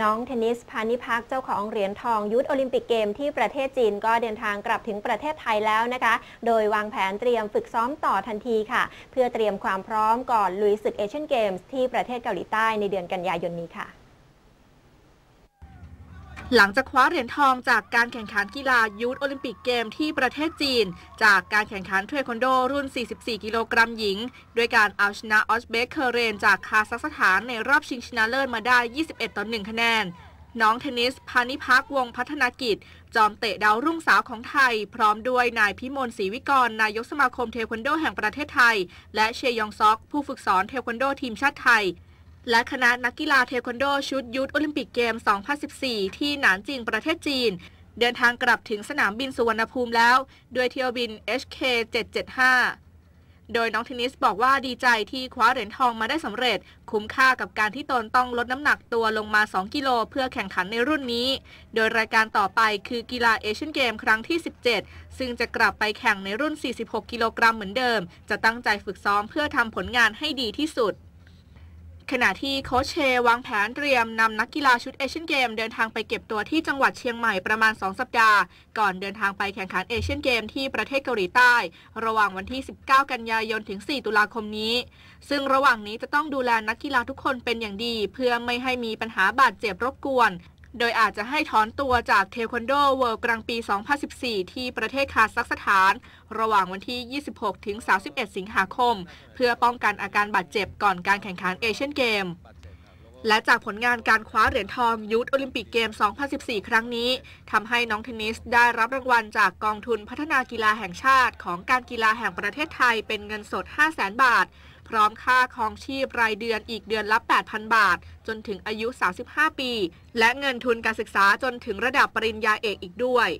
น้องเทนนิสพานิพักเจ้าของเหรียญทองยุทธโอลิมปิกเกมที่ประเทศจีนก็เดินทางกลับถึงประเทศไทยแล้วนะคะ โดยวางแผนเตรียมฝึกซ้อมต่อทันทีค่ะ เพื่อเตรียมความพร้อมก่อนลุยศึกเอเชียนเกมส์ที่ประเทศเกาหลีใต้ในเดือนกันยายนนี้ค่ะหลังจากคว้าเหรียญทองจากการแข่งขันกีฬายูทโอลิมปิกเกมที่ประเทศจีน จากการแข่งขันเทควันโดรุ่น 44 กิโลกรัมหญิง ด้วยการเอาชนะออสเบกเคเรน จากคาซัคสถานในรอบชิงชนะเลิศมาได้ 21 ต่อ 1 คะแนน น้องเทนนิสพานิพักวงพัฒนากิจ จอมเตะดาวรุ่งสาวของไทย พร้อมด้วยนายพิมลศรีวิกรนายกสมาคมเทควันโด แห่งประเทศไทย และเชยองซอก ผู้ฝึกสอนเทควันโดทีมชาติไทยและคณะนักกีฬาเทควันโดชุดยุทธโอลิมปิกเกม 2014 ที่หนานจิงประเทศจีน เดินทางกลับถึงสนามบินสุวรรณภูมิแล้วด้วยเที่ยวบิน HK 775โดยน้องเทนนิสบอกว่าดีใจที่คว้าเหรียญทองมาได้สำเร็จ คุ้มค่ากับการที่ตนต้องลดน้ำหนักตัวลงมา 2 กิโลเพื่อแข่งขันในรุ่นนี้ โดยรายการต่อไปคือกีฬาเอเชียนเกมครั้งที่ 17 ซึ่งจะกลับไปแข่งในรุ่น 46กิโลกรัมเหมือนเดิม จะตั้งใจฝึกซ้อมเพื่อทำผลงานให้ดีที่สุดขณะที่โคชเช วางแผนเตรียมนำนักกีฬาชุดเอเชียนเกมเดินทางไปเก็บตัวที่จังหวัดเชียงใหม่ประมาณ 2 สัปดาห์ ก่อนเดินทางไปแข่งขันเอเชียนเกม ที่ประเทศเกาหลีใต้ ระหว่างวันที่ 19 กันยายนถึง 4 ตุลาคมนี้ ซึ่งระหว่างนี้จะต้องดูแลนักกีฬาทุกคนเป็นอย่างดี เพื่อไม่ให้มีปัญหาบาดเจ็บรบกวนโดยอาจจะให้ถอนตัวจากเทควันโดเวิลด์กลางปี 2014 ที่ประเทศคาซัคสถาน ระหว่างวันที่ 26 ถึง 31 สิงหาคม เพื่อป้องกันอาการบาดเจ็บก่อนการแข่งขันเอเชียนเกมและจากผลงานการคว้าเหรียญทองยุทธโอลิมปิกเกม 2014 ครั้งนี้ทำให้น้องเทนนิสได้รับรางวัล จากกองทุนพัฒนากีฬาแห่งชาติ ของการกีฬาแห่งประเทศไทยเป็นเงินสด 500,000 บาท พร้อมค่าครองชีพรายเดือนอีกเดือนละ8,000 บาท จนถึงอายุ 35 ปี และเงินทุนการศึกษาจนถึงระดับปริญญาเอกอีกด้วย